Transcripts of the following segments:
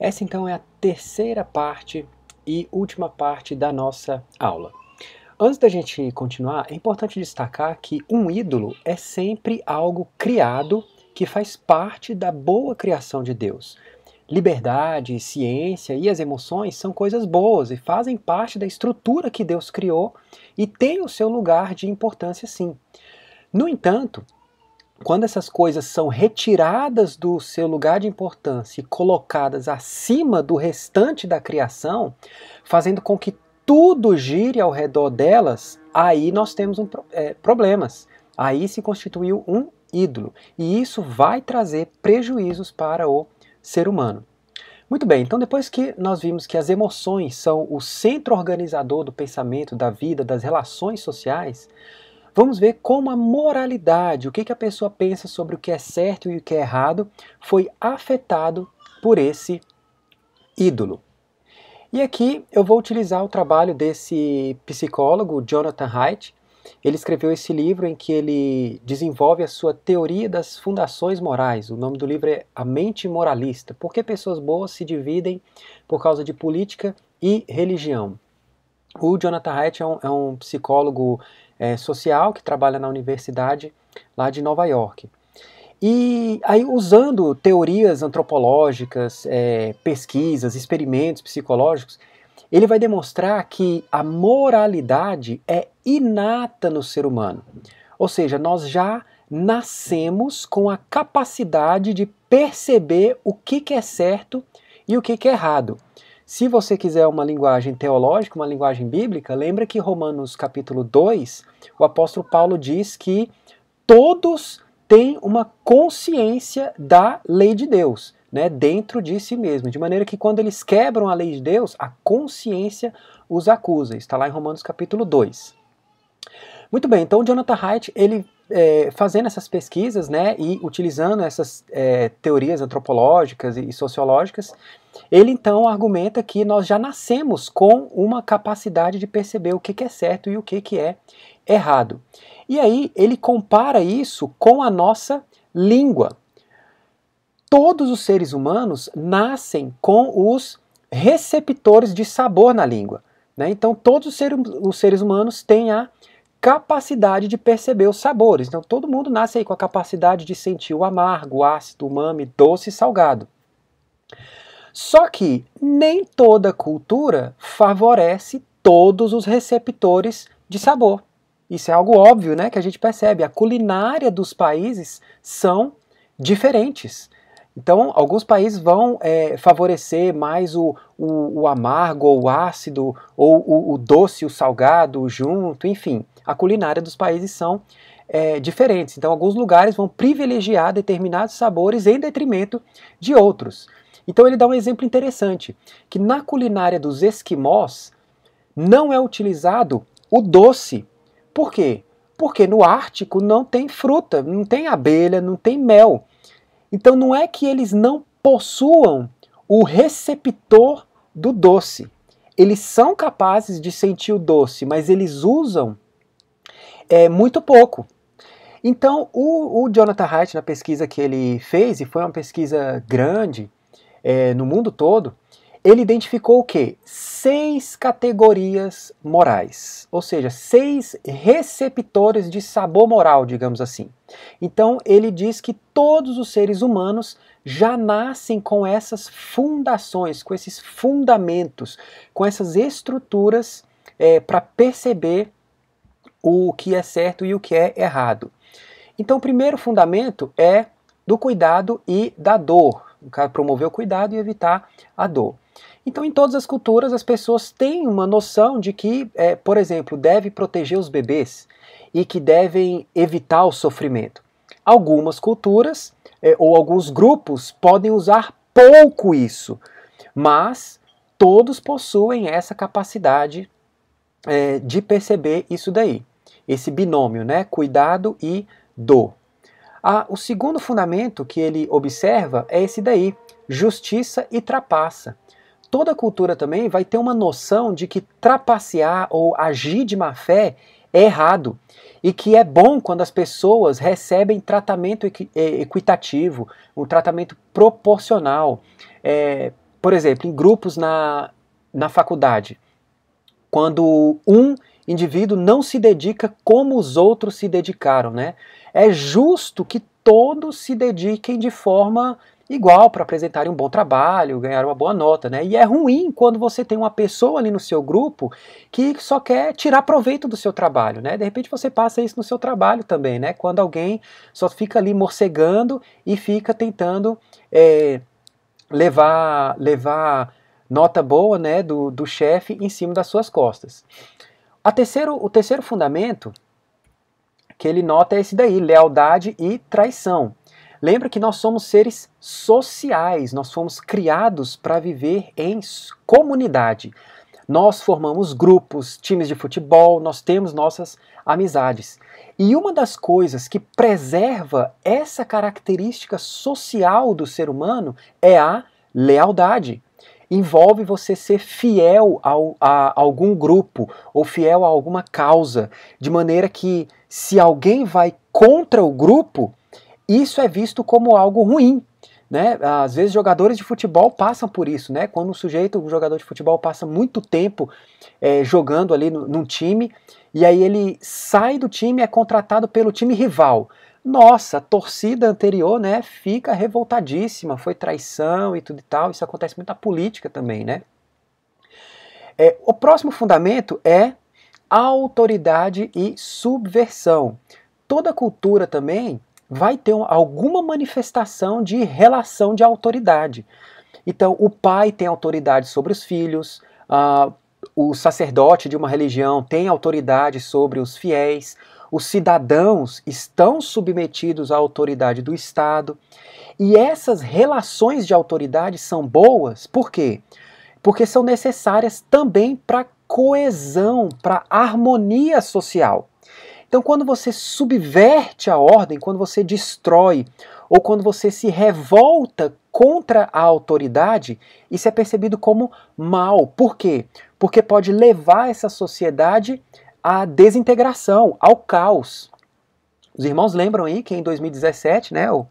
Essa então é a terceira parte e última parte da nossa aula. Antes da gente continuar, é importante destacar que um ídolo é sempre algo criado que faz parte da boa criação de Deus. Liberdade, ciência e as emoções são coisas boas e fazem parte da estrutura que Deus criou e têm o seu lugar de importância, sim. No entanto, quando essas coisas são retiradas do seu lugar de importância e colocadas acima do restante da criação, fazendo com que tudo gire ao redor delas, aí nós temos um, é, problemas. Aí se constituiu um ídolo. E isso vai trazer prejuízos para o ser humano. Muito bem, então depois que nós vimos que as emoções são o centro organizador do pensamento, da vida, das relações sociais, vamos ver como a moralidade, o que, que a pessoa pensa sobre o que é certo e o que é errado, foi afetado por esse ídolo. E aqui eu vou utilizar o trabalho desse psicólogo, Jonathan Haidt. Ele escreveu esse livro em que ele desenvolve a sua teoria das fundações morais. O nome do livro é A Mente Moralista: Por que pessoas boas se dividem por causa de política e religião? O Jonathan Haidt é um, é um psicólogo é, social que trabalha na universidade lá de Nova York. E aí, usando teorias antropológicas, é, pesquisas, experimentos psicológicos, ele vai demonstrar que a moralidade é inata no ser humano. Ou seja, nós já nascemos com a capacidade de perceber o que, que é certo e o que, que é errado. Se você quiser uma linguagem teológica, uma linguagem bíblica, lembra que Romanos capítulo 2, o apóstolo Paulo diz que todos têm uma consciência da lei de Deus, né, dentro de si mesmo, de maneira que quando eles quebram a lei de Deus, a consciência os acusa. Está lá em Romanos capítulo 2. Muito bem, então Jonathan Haidt, ele é, fazendo essas pesquisas né, e utilizando essas é, teorias antropológicas e, sociológicas, ele então argumenta que nós já nascemos com uma capacidade de perceber o que, que é certo e o que, que é errado. E aí ele compara isso com a nossa língua. Todos os seres humanos nascem com os receptores de sabor na língua. Né? Então, todos os seres humanos têm a capacidade de perceber os sabores. Então todo mundo nasce aí com a capacidade de sentir o amargo, o ácido, o umami, doce e salgado. Só que nem toda cultura favorece todos os receptores de sabor. Isso é algo óbvio, né, que a gente percebe. A culinária dos países são diferentes. Então, alguns países vão é, favorecer mais o, o, o amargo, ou o ácido, ou o, o doce, o salgado, junto, enfim a culinária dos países são é, diferentes. Então, alguns lugares vão privilegiar determinados sabores em detrimento de outros. Então, ele dá um exemplo interessante, que na culinária dos esquimós não é utilizado o doce. Por quê? Porque no Ártico não tem fruta, não tem abelha, não tem mel. Então, não é que eles não possuam o receptor do doce. Eles são capazes de sentir o doce, mas eles usam é muito pouco. Então, o, o Jonathan Haidt, na pesquisa que ele fez, e foi uma pesquisa grande é, no mundo todo, ele identificou o quê? Seis categorias morais, ou seja, seis receptores de sabor moral, digamos assim. Então, ele diz que todos os seres humanos já nascem com essas fundações, com esses fundamentos, com essas estruturas é, para perceber o que é certo e o que é errado. Então, o primeiro fundamento é do cuidado e da dor. Promover o cuidado e evitar a dor. Então, em todas as culturas, as pessoas têm uma noção de que, é, por exemplo, deve proteger os bebês e que devem evitar o sofrimento. Algumas culturas é, ou alguns grupos podem usar pouco isso, mas todos possuem essa capacidade é, de perceber isso daí esse binômio, né? Cuidado e dor. Ah, o segundo fundamento que ele observa é esse daí: justiça e trapaça. Toda cultura também vai ter uma noção de que trapacear ou agir de má fé é errado e que é bom quando as pessoas recebem tratamento é, equitativo, um tratamento proporcional. É, por exemplo, em grupos na, na faculdade, quando um indivíduo não se dedica como os outros se dedicaram, né? É justo que todos se dediquem de forma igual para apresentarem um bom trabalho, ganhar uma boa nota, né? E é ruim quando você tem uma pessoa ali no seu grupo que só quer tirar proveito do seu trabalho, né? De repente você passa isso no seu trabalho também, né? Quando alguém só fica ali morcegando e fica tentando é, levar levar nota boa, né, do, do chefe em cima das suas costas terceiro, o terceiro fundamento que ele nota é esse daí, lealdade e traição. Lembra que nós somos seres sociais, nós fomos criados para viver em comunidade. Nós formamos grupos, times de futebol, nós temos nossas amizades. E uma das coisas que preserva essa característica social do ser humano é a lealdade envolve você ser fiel ao, a algum grupo ou fiel a alguma causa, de maneira que se alguém vai contra o grupo, isso é visto como algo ruim, né? Às vezes jogadores de futebol passam por isso, né? Quando um sujeito, um jogador de futebol, passa muito tempo é, jogando ali no, num time e aí ele sai do time é contratado pelo time rival. Nossa, a torcida anterior, né, fica revoltadíssima, foi traição e tudo e tal. Isso acontece muito na política também, né? É, o próximo fundamento é autoridade e subversão. Toda cultura também vai ter alguma manifestação de relação de autoridade. Então, o pai tem autoridade sobre os filhos, uh, o sacerdote de uma religião tem autoridade sobre os fiéis, os cidadãos estão submetidos à autoridade do Estado. E essas relações de autoridade são boas, por quê? Porque são necessárias também para coesão, para harmonia social. Então, quando você subverte a ordem, quando você destrói ou quando você se revolta contra a autoridade, isso é percebido como mal. Por quê? Porque pode levar essa sociedade à desintegração, ao caos. Os irmãos lembram aí que em 2017, né, o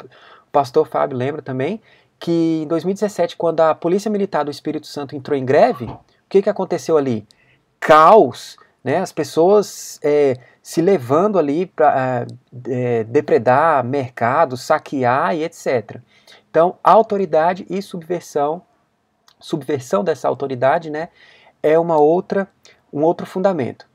pastor Fábio lembra também, que em 2017, quando a Polícia Militar do Espírito Santo entrou em greve, o que, que aconteceu ali? Caos, né, as pessoas é, se levando ali para é, é, depredar mercados, saquear e etc. Então, autoridade e subversão, subversão dessa autoridade, né, é uma outra, um outro fundamento.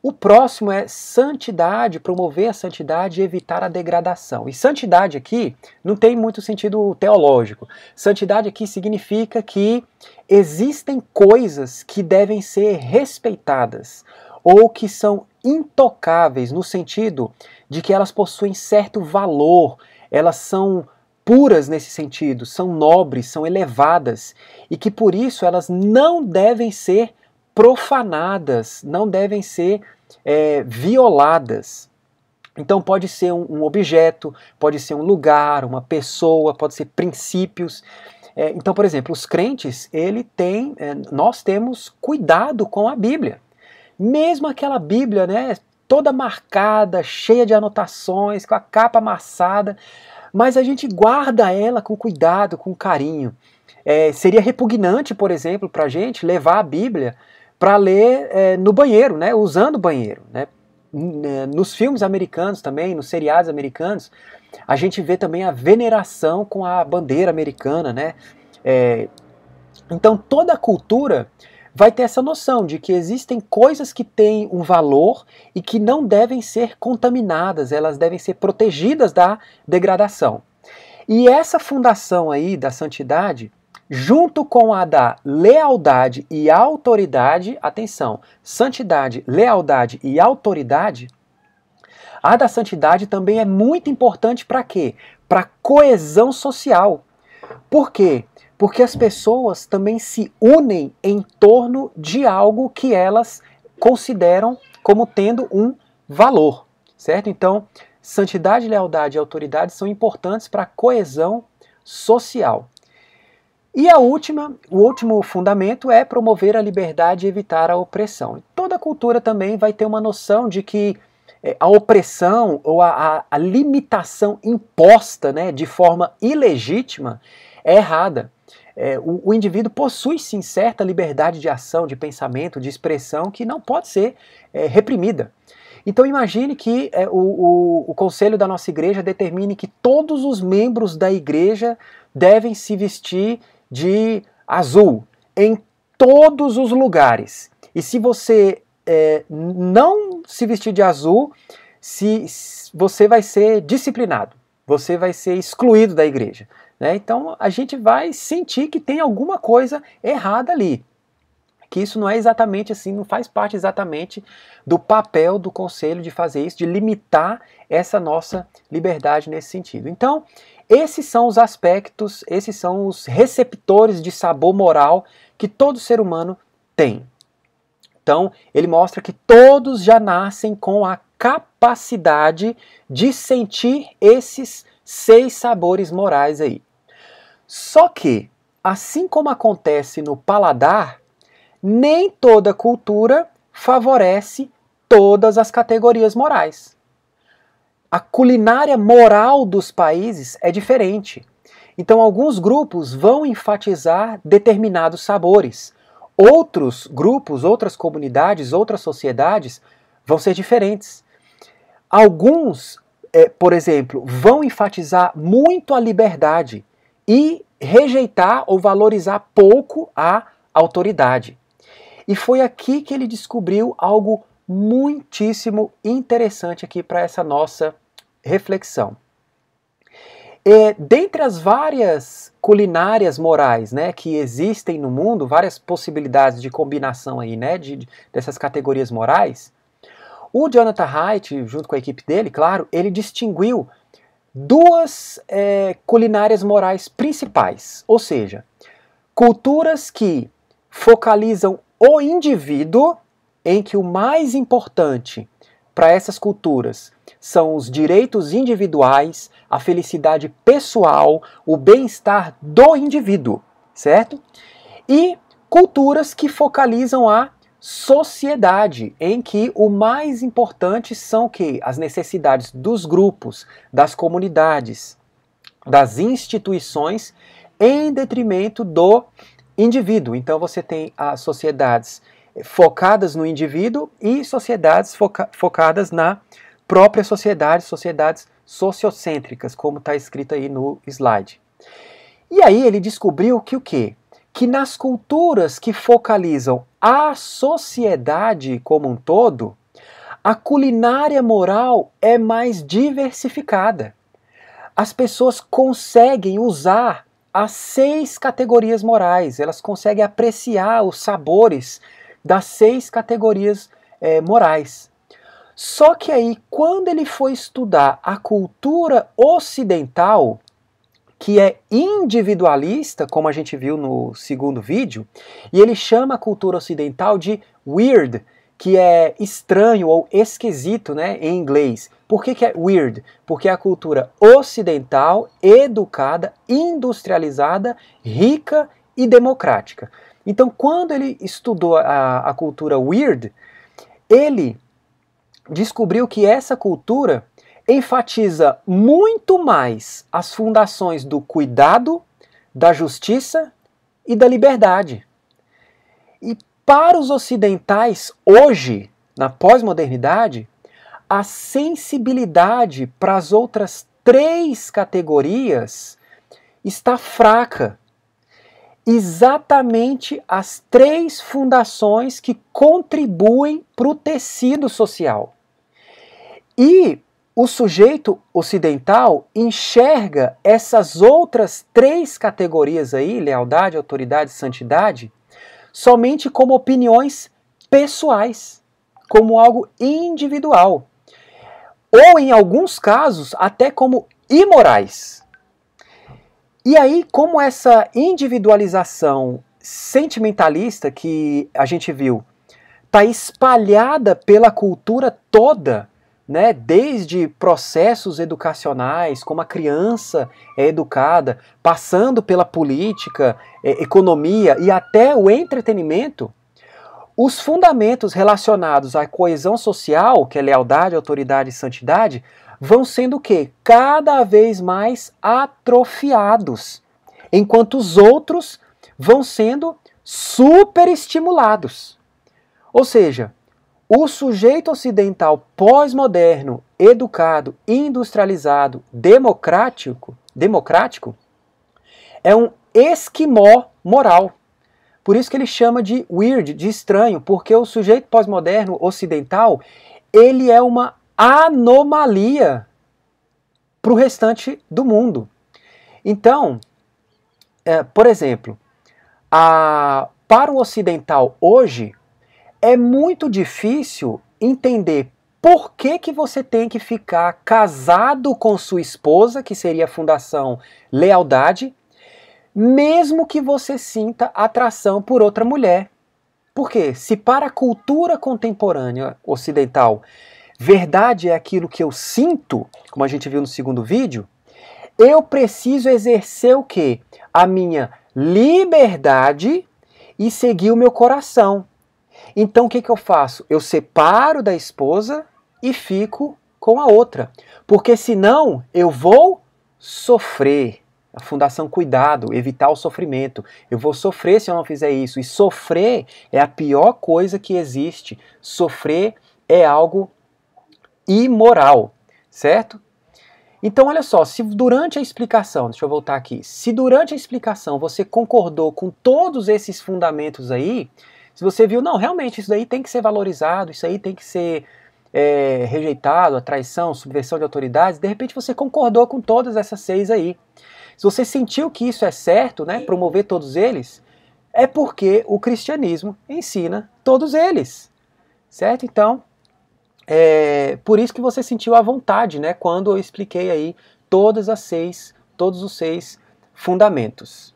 O próximo é santidade, promover a santidade e evitar a degradação. E santidade aqui não tem muito sentido teológico. Santidade aqui significa que existem coisas que devem ser respeitadas ou que são intocáveis no sentido de que elas possuem certo valor, elas são puras nesse sentido, são nobres, são elevadas e que por isso elas não devem ser profanadas, não devem ser é, violadas. Então, pode ser um, um, objeto, pode ser um lugar, uma pessoa, pode ser princípios. É, então, por exemplo, os crentes, ele tem, é, nós temos cuidado com a Bíblia. Mesmo aquela Bíblia, né, toda marcada, cheia de anotações, com a capa amassada, mas a gente guarda ela com cuidado, com carinho. É, seria repugnante, por exemplo, para a gente levar a Bíblia para ler é, no banheiro, né, usando o banheiro. Né. né? Nos filmes americanos também, nos seriados americanos, a gente vê também a veneração com a bandeira americana. Né? É, então toda a cultura vai ter essa noção de que existem coisas que têm um valor e que não devem ser contaminadas, elas devem ser protegidas da degradação. E essa fundação aí da santidade, junto com a da lealdade e autoridade, atenção, santidade, lealdade e autoridade, a da santidade também é muito importante para quê? Para coesão social. Por quê? Porque as pessoas também se unem em torno de algo que elas consideram como tendo um valor, certo? Então, santidade, lealdade e autoridade são importantes para a coesão social. E a última, o último fundamento é promover a liberdade e evitar a opressão. Toda cultura também vai ter uma noção de que eh, a opressão ou a, a, a limitação imposta né, de forma ilegítima é errada. É, o, o, indivíduo possui sim certa liberdade de ação, de pensamento, de expressão que não pode ser é, reprimida. Então imagine que é, o, o, o, conselho da nossa igreja determine que todos os membros da igreja devem se vestir de azul em todos os lugares. E se você é, não se vestir de azul, se você vai ser disciplinado, você vai ser excluído da igreja. Né? Então a gente vai sentir que tem alguma coisa errada ali. Que isso não é exatamente assim, não faz parte exatamente do papel do conselho de fazer isso, de limitar essa nossa liberdade nesse sentido. Então, esses são os aspectos, esses são os receptores de sabor moral que todo ser humano tem. Então, ele mostra que todos já nascem com a capacidade de sentir esses seis sabores morais aí. Só que, assim como acontece no paladar, nem toda cultura favorece todas as categorias morais a culinária moral dos países é diferente. Então, alguns grupos vão enfatizar determinados sabores. Outros grupos, outras comunidades, outras sociedades vão ser diferentes. Alguns, é, por exemplo, vão enfatizar muito a liberdade e rejeitar ou valorizar pouco a autoridade. E foi aqui que ele descobriu algo muitíssimo interessante aqui para essa nossa reflexão. É, dentre as várias culinárias morais né, que existem no mundo, várias possibilidades de combinação aí, né, de, dessas categorias morais, o Jonathan Haidt, junto com a equipe dele, claro, ele distinguiu duas é, culinárias morais principais, ou seja, culturas que focalizam o indivíduo em que o mais importante para essas culturas são os direitos individuais, a felicidade pessoal, o bem-estar do indivíduo, certo? E culturas que focalizam a sociedade, em que o mais importante são que as necessidades dos grupos, das comunidades, das instituições, em detrimento do indivíduo. Então você tem as sociedades focadas no indivíduo e sociedades foca focadas na própria sociedade, sociedades sociocêntricas, como está escrito aí no slide. E aí ele descobriu que o quê? Que nas culturas que focalizam a sociedade como um todo, a culinária moral é mais diversificada. As pessoas conseguem usar as seis categorias morais, elas conseguem apreciar os sabores das seis categorias é, morais. Só que aí, quando ele foi estudar a cultura ocidental, que é individualista, como a gente viu no segundo vídeo, e ele chama a cultura ocidental de weird, que é estranho ou esquisito né, em inglês. Por que, que é weird? Porque é a cultura ocidental, educada, industrializada, rica e democrática. Então, quando ele estudou a, a cultura weird, ele descobriu que essa cultura enfatiza muito mais as fundações do cuidado, da justiça e da liberdade. E para os ocidentais, hoje, na pós-modernidade, a sensibilidade para as outras três categorias está fraca exatamente as três fundações que contribuem para o tecido social. E o sujeito ocidental enxerga essas outras três categorias aí, lealdade, autoridade santidade, somente como opiniões pessoais, como algo individual. Ou, em alguns casos, até como imorais. E aí, como essa individualização sentimentalista que a gente viu está espalhada pela cultura toda, né? desde processos educacionais, como a criança é educada, passando pela política, é, economia e até o entretenimento, os fundamentos relacionados à coesão social, que é lealdade, autoridade e santidade, vão sendo o quê? Cada vez mais atrofiados, enquanto os outros vão sendo superestimulados. Ou seja, o sujeito ocidental pós-moderno, educado, industrializado, democrático, democrático é um esquimó moral. Por isso que ele chama de weird, de estranho, porque o sujeito pós-moderno ocidental, ele é uma anomalia para o restante do mundo. Então, é, por exemplo, a, para o ocidental hoje, é muito difícil entender por que, que você tem que ficar casado com sua esposa, que seria a fundação lealdade, mesmo que você sinta atração por outra mulher. Por quê? Se para a cultura contemporânea ocidental verdade é aquilo que eu sinto, como a gente viu no segundo vídeo, eu preciso exercer o quê? A minha liberdade e seguir o meu coração. Então o que, que eu faço? Eu separo da esposa e fico com a outra. Porque senão eu vou sofrer. A fundação cuidado, evitar o sofrimento. Eu vou sofrer se eu não fizer isso. E sofrer é a pior coisa que existe. Sofrer é algo imoral, certo? Então, olha só, se durante a explicação, deixa eu voltar aqui, se durante a explicação você concordou com todos esses fundamentos aí, se você viu, não, realmente isso daí tem que ser valorizado, isso aí tem que ser é, rejeitado, a traição, subversão de autoridades, de repente você concordou com todas essas seis aí. Se você sentiu que isso é certo, né, promover todos eles, é porque o cristianismo ensina todos eles, certo? Então, é por isso que você sentiu a vontade, né? Quando eu expliquei aí todas as seis, todos os seis fundamentos.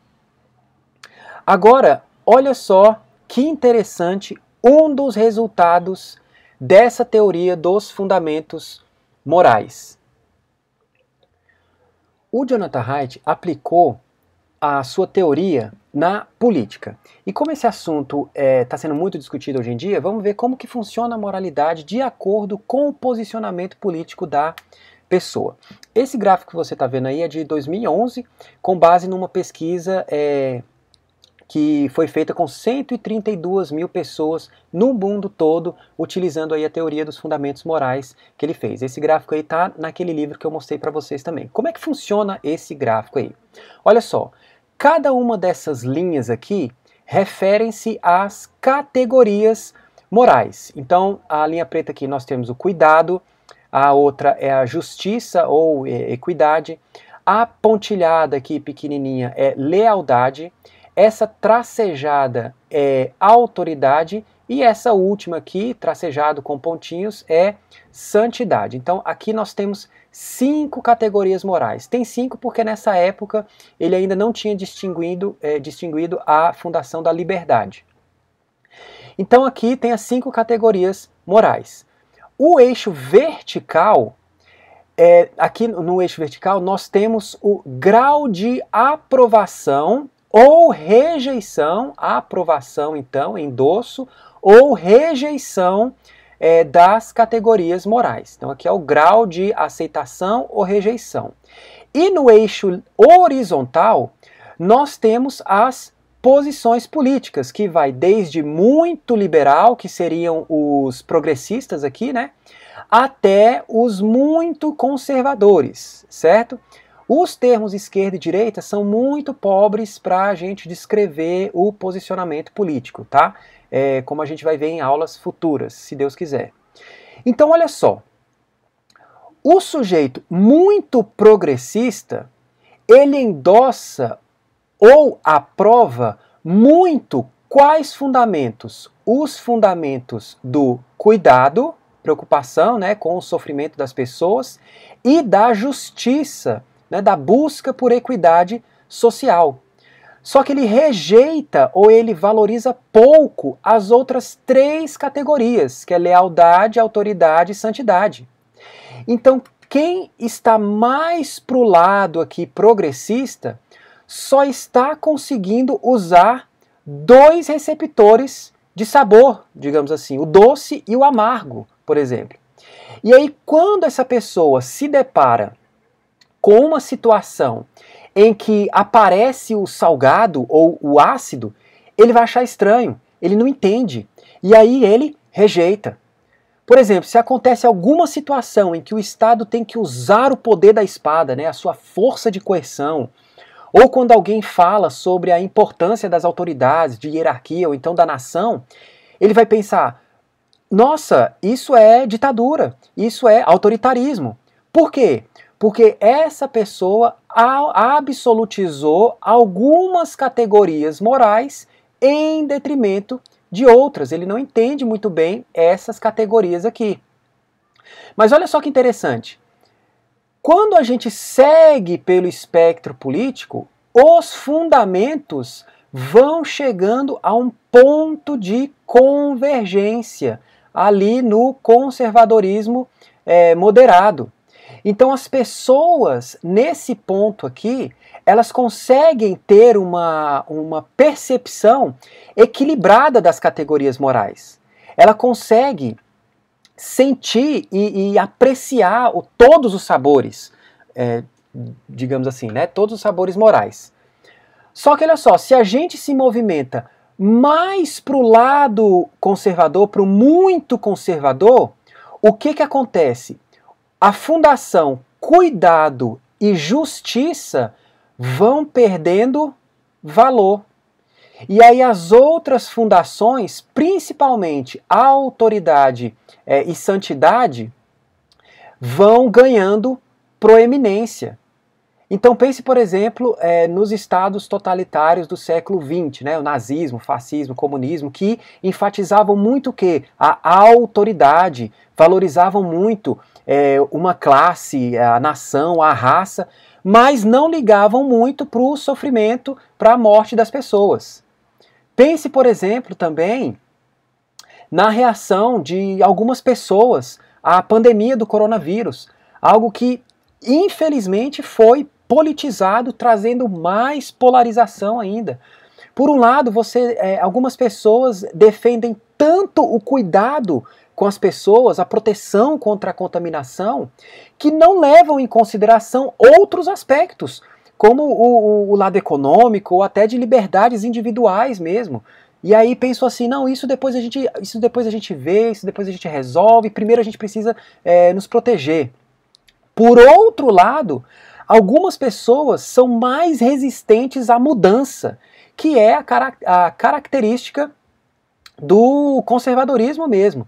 Agora, olha só que interessante um dos resultados dessa teoria dos fundamentos morais. O Jonathan Haidt aplicou a sua teoria na política. E como esse assunto está é, tá sendo muito discutido hoje em dia, vamos ver como que funciona a moralidade de acordo com o posicionamento político da pessoa. Esse gráfico que você está vendo aí é de 2011, com base numa pesquisa é, que foi feita com 132 mil pessoas no mundo todo, utilizando aí a teoria dos fundamentos morais que ele fez. Esse gráfico aí está naquele livro que eu mostrei para vocês também. Como é que funciona esse gráfico aí? Olha só, Cada uma dessas linhas aqui referem-se às categorias morais. Então, a linha preta aqui nós temos o cuidado, a outra é a justiça ou equidade, a pontilhada aqui pequenininha é lealdade, essa tracejada é autoridade e essa última aqui, tracejado com pontinhos, é santidade. Então, aqui nós temos cinco categorias morais. Tem cinco porque nessa época ele ainda não tinha distinguido, é, distinguido a fundação da liberdade. Então aqui tem as cinco categorias morais. O eixo vertical, é, aqui no eixo vertical nós temos o grau de aprovação ou rejeição, aprovação então, endosso, ou rejeição é, das categorias morais. Então, aqui é o grau de aceitação ou rejeição. E no eixo horizontal, nós temos as posições políticas, que vai desde muito liberal, que seriam os progressistas aqui, né, até os muito conservadores, certo? Os termos esquerda e direita são muito pobres para a gente descrever o posicionamento político, tá? é, como a gente vai ver em aulas futuras, se Deus quiser. Então, olha só. O sujeito muito progressista, ele endossa ou aprova muito quais fundamentos? Os fundamentos do cuidado, preocupação né, com o sofrimento das pessoas, e da justiça, né, da busca por equidade social. Só que ele rejeita ou ele valoriza pouco as outras três categorias, que é lealdade, autoridade e santidade. Então, quem está mais para o lado aqui progressista só está conseguindo usar dois receptores de sabor, digamos assim, o doce e o amargo, por exemplo. E aí, quando essa pessoa se depara com uma situação em que aparece o salgado ou o ácido, ele vai achar estranho, ele não entende. E aí ele rejeita. Por exemplo, se acontece alguma situação em que o Estado tem que usar o poder da espada, né, a sua força de coerção, ou quando alguém fala sobre a importância das autoridades, de hierarquia ou então da nação, ele vai pensar: nossa, isso é ditadura, isso é autoritarismo. Por quê? Porque essa pessoa absolutizou algumas categorias morais em detrimento de outras. Ele não entende muito bem essas categorias aqui. Mas olha só que interessante. Quando a gente segue pelo espectro político, os fundamentos vão chegando a um ponto de convergência ali no conservadorismo é, moderado. Então as pessoas nesse ponto aqui, elas conseguem ter uma, uma percepção equilibrada das categorias morais. Ela consegue sentir e, e apreciar o, todos os sabores, é, digamos assim, né? Todos os sabores morais. Só que olha só, se a gente se movimenta mais para o lado conservador, para o muito conservador, o que, que acontece? a fundação cuidado e justiça vão perdendo valor. E aí as outras fundações, principalmente a autoridade é, e santidade, vão ganhando proeminência. Então pense, por exemplo, é, nos estados totalitários do século XX, né, o nazismo, o fascismo, o comunismo, que enfatizavam muito o quê? A autoridade, valorizavam muito é, uma classe, a nação, a raça, mas não ligavam muito para o sofrimento, para a morte das pessoas. Pense, por exemplo, também na reação de algumas pessoas à pandemia do coronavírus, algo que infelizmente foi politizado, trazendo mais polarização ainda. Por um lado, você, é, algumas pessoas defendem tanto o cuidado com as pessoas, a proteção contra a contaminação, que não levam em consideração outros aspectos, como o, o, o lado econômico ou até de liberdades individuais mesmo. E aí pensou assim, não, isso depois a gente, isso depois a gente vê, isso depois a gente resolve. Primeiro a gente precisa é, nos proteger. Por outro lado, algumas pessoas são mais resistentes à mudança, que é a, cara a característica do conservadorismo mesmo.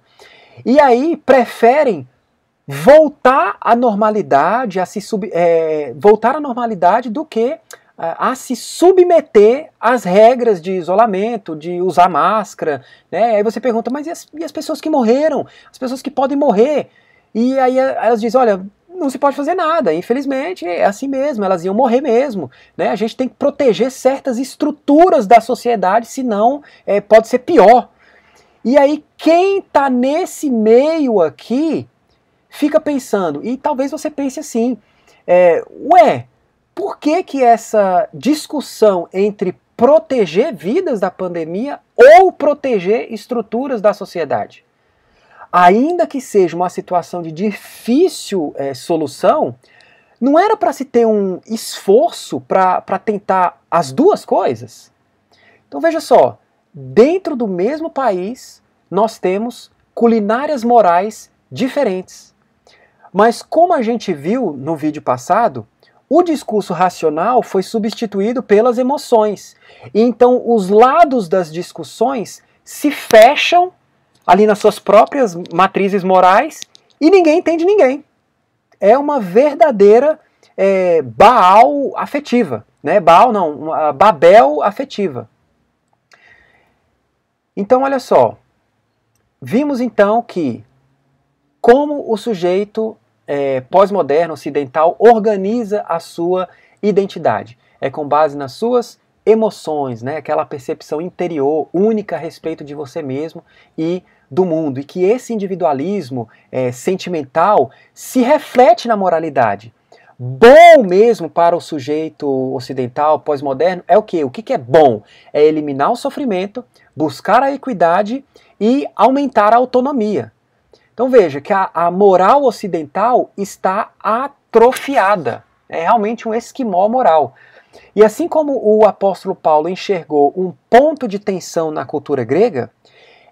E aí preferem voltar à normalidade, a se sub, é, voltar à normalidade do que a, é, a se submeter às regras de isolamento, de usar máscara. Né? Aí você pergunta, mas e as, e as pessoas que morreram? As pessoas que podem morrer? E aí é, elas dizem, olha, não se pode fazer nada, infelizmente é assim mesmo, elas iam morrer mesmo. Né? A gente tem que proteger certas estruturas da sociedade, senão é, pode ser pior. E aí quem está nesse meio aqui fica pensando, e talvez você pense assim, é, ué, por que, que essa discussão entre proteger vidas da pandemia ou proteger estruturas da sociedade? Ainda que seja uma situação de difícil é, solução, não era para se ter um esforço para tentar as duas coisas? Então veja só, dentro do mesmo país, nós temos culinárias morais diferentes. Mas, como a gente viu no vídeo passado, o discurso racional foi substituído pelas emoções. E então, os lados das discussões se fecham ali nas suas próprias matrizes morais e ninguém entende ninguém. É uma verdadeira é, Baal afetiva. Né? Baal não, Babel afetiva. Então, olha só. Vimos então que como o sujeito é, pós-moderno ocidental organiza a sua identidade. É com base nas suas emoções, né? aquela percepção interior única a respeito de você mesmo e do mundo. E que esse individualismo é, sentimental se reflete na moralidade. Bom mesmo para o sujeito ocidental pós-moderno é o que? O que, que é bom? É eliminar o sofrimento, buscar a equidade e aumentar a autonomia. Então veja que a, a moral ocidental está atrofiada. É realmente um esquimó moral. E assim como o apóstolo Paulo enxergou um ponto de tensão na cultura grega,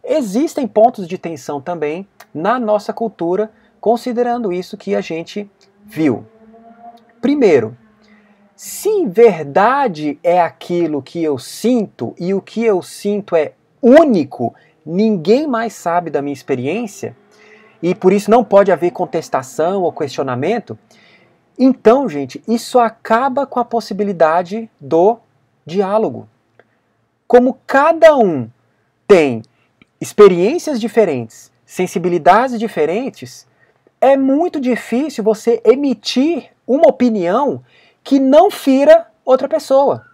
existem pontos de tensão também na nossa cultura, considerando isso que a gente viu. Primeiro, se verdade é aquilo que eu sinto e o que eu sinto é único, ninguém mais sabe da minha experiência e por isso não pode haver contestação ou questionamento, então, gente, isso acaba com a possibilidade do diálogo. Como cada um tem experiências diferentes, sensibilidades diferentes, é muito difícil você emitir uma opinião que não fira outra pessoa.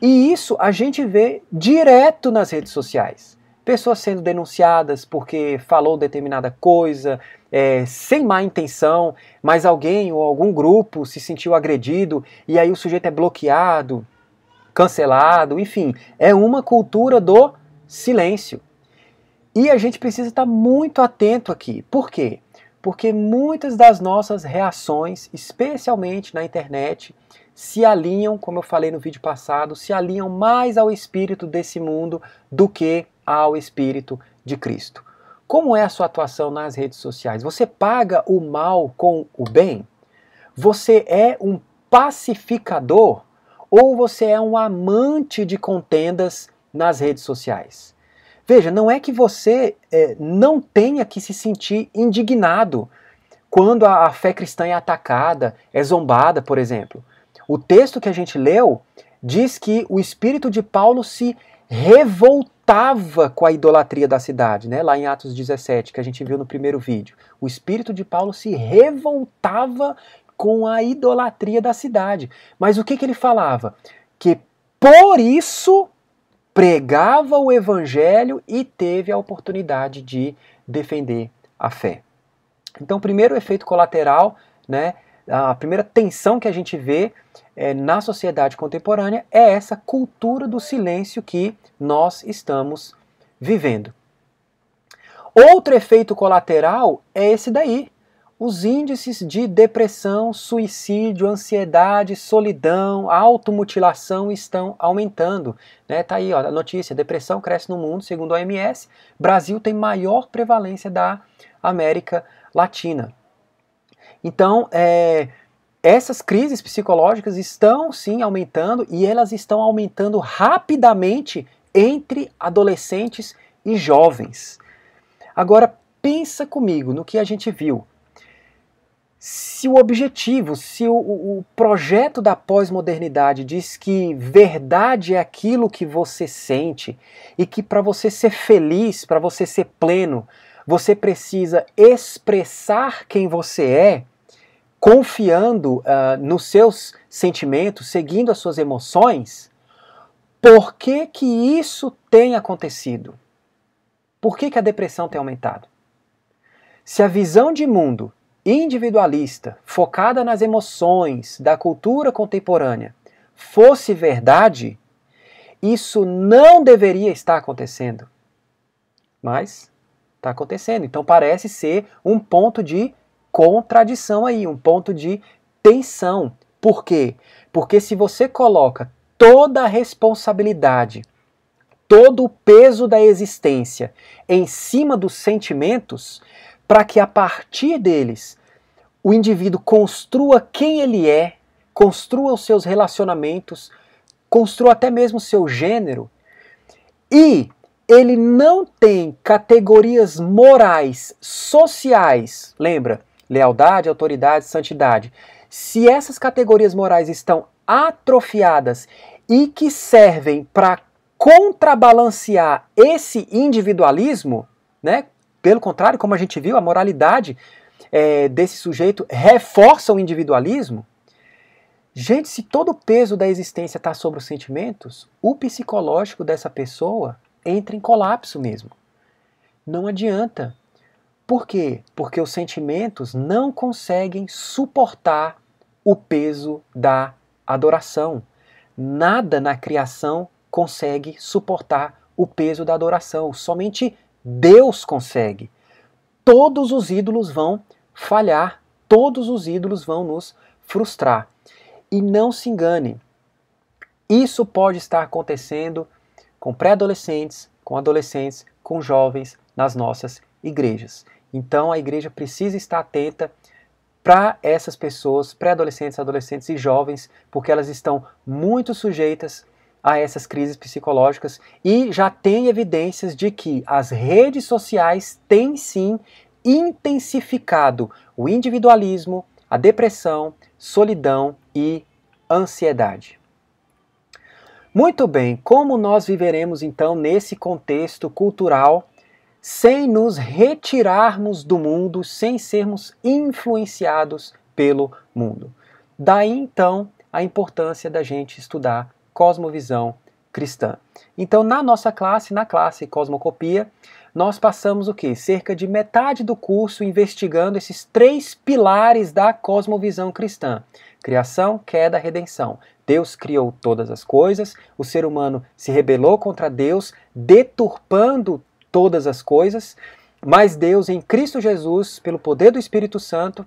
E isso a gente vê direto nas redes sociais. Pessoas sendo denunciadas porque falou determinada coisa, é, sem má intenção, mas alguém ou algum grupo se sentiu agredido e aí o sujeito é bloqueado, cancelado, enfim. É uma cultura do silêncio. E a gente precisa estar muito atento aqui. Por quê? porque muitas das nossas reações, especialmente na internet, se alinham, como eu falei no vídeo passado, se alinham mais ao espírito desse mundo do que ao espírito de Cristo. Como é a sua atuação nas redes sociais? Você paga o mal com o bem? Você é um pacificador ou você é um amante de contendas nas redes sociais? Veja, não é que você é, não tenha que se sentir indignado quando a, a fé cristã é atacada, é zombada, por exemplo. O texto que a gente leu diz que o espírito de Paulo se revoltava com a idolatria da cidade, né? lá em Atos 17, que a gente viu no primeiro vídeo. O espírito de Paulo se revoltava com a idolatria da cidade. Mas o que, que ele falava? Que por isso pregava o evangelho e teve a oportunidade de defender a fé. Então, o primeiro efeito colateral, né, a primeira tensão que a gente vê é, na sociedade contemporânea é essa cultura do silêncio que nós estamos vivendo. Outro efeito colateral é esse daí, os índices de depressão, suicídio, ansiedade, solidão, automutilação estão aumentando. Né? Tá aí ó, a notícia: depressão cresce no mundo, segundo a OMS. Brasil tem maior prevalência da América Latina. Então, é, essas crises psicológicas estão sim aumentando e elas estão aumentando rapidamente entre adolescentes e jovens. Agora, pensa comigo no que a gente viu se o objetivo, se o, o projeto da pós-modernidade diz que verdade é aquilo que você sente e que para você ser feliz, para você ser pleno, você precisa expressar quem você é, confiando uh, nos seus sentimentos, seguindo as suas emoções, por que, que isso tem acontecido? Por que, que a depressão tem aumentado? Se a visão de mundo individualista, focada nas emoções da cultura contemporânea, fosse verdade, isso não deveria estar acontecendo. Mas está acontecendo. Então parece ser um ponto de contradição aí, um ponto de tensão. Por quê? Porque se você coloca toda a responsabilidade, todo o peso da existência em cima dos sentimentos, para que a partir deles o indivíduo construa quem ele é, construa os seus relacionamentos, construa até mesmo o seu gênero, e ele não tem categorias morais, sociais, lembra? Lealdade, autoridade, santidade. Se essas categorias morais estão atrofiadas e que servem para contrabalancear esse individualismo, né, pelo contrário, como a gente viu, a moralidade é, desse sujeito reforça o individualismo. Gente, se todo o peso da existência está sobre os sentimentos, o psicológico dessa pessoa entra em colapso mesmo. Não adianta. Por quê? Porque os sentimentos não conseguem suportar o peso da adoração. Nada na criação consegue suportar o peso da adoração. Somente Deus consegue. Todos os ídolos vão falhar, todos os ídolos vão nos frustrar. E não se engane, isso pode estar acontecendo com pré-adolescentes, com adolescentes, com jovens nas nossas igrejas. Então a igreja precisa estar atenta para essas pessoas, pré-adolescentes, adolescentes e jovens, porque elas estão muito sujeitas a essas crises psicológicas e já tem evidências de que as redes sociais têm sim intensificado o individualismo, a depressão, solidão e ansiedade. Muito bem, como nós viveremos então nesse contexto cultural sem nos retirarmos do mundo, sem sermos influenciados pelo mundo? Daí então a importância da gente estudar cosmovisão cristã. Então, na nossa classe, na classe Cosmocopia, nós passamos o que? Cerca de metade do curso investigando esses três pilares da cosmovisão cristã: criação, queda, redenção. Deus criou todas as coisas, o ser humano se rebelou contra Deus, deturpando todas as coisas, mas Deus, em Cristo Jesus, pelo poder do Espírito Santo,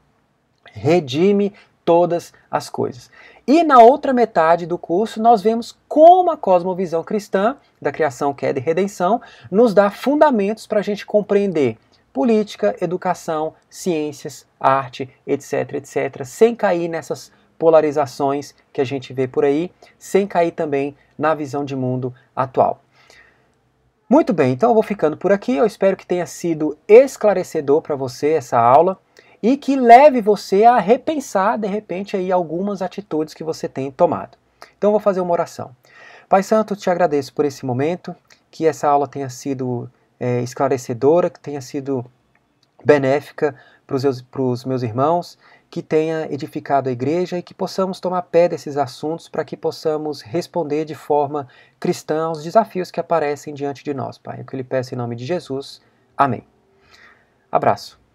redime, todas as coisas. E na outra metade do curso, nós vemos como a cosmovisão cristã, da criação, queda é e redenção, nos dá fundamentos para a gente compreender política, educação, ciências, arte, etc, etc, sem cair nessas polarizações que a gente vê por aí, sem cair também na visão de mundo atual. Muito bem, então eu vou ficando por aqui. Eu espero que tenha sido esclarecedor para você essa aula e que leve você a repensar, de repente, aí algumas atitudes que você tem tomado. Então, vou fazer uma oração. Pai Santo, te agradeço por esse momento, que essa aula tenha sido é, esclarecedora, que tenha sido benéfica para os meus irmãos, que tenha edificado a igreja e que possamos tomar pé desses assuntos para que possamos responder de forma cristã aos desafios que aparecem diante de nós, Pai. É o que eu lhe peço em nome de Jesus. Amém. Abraço.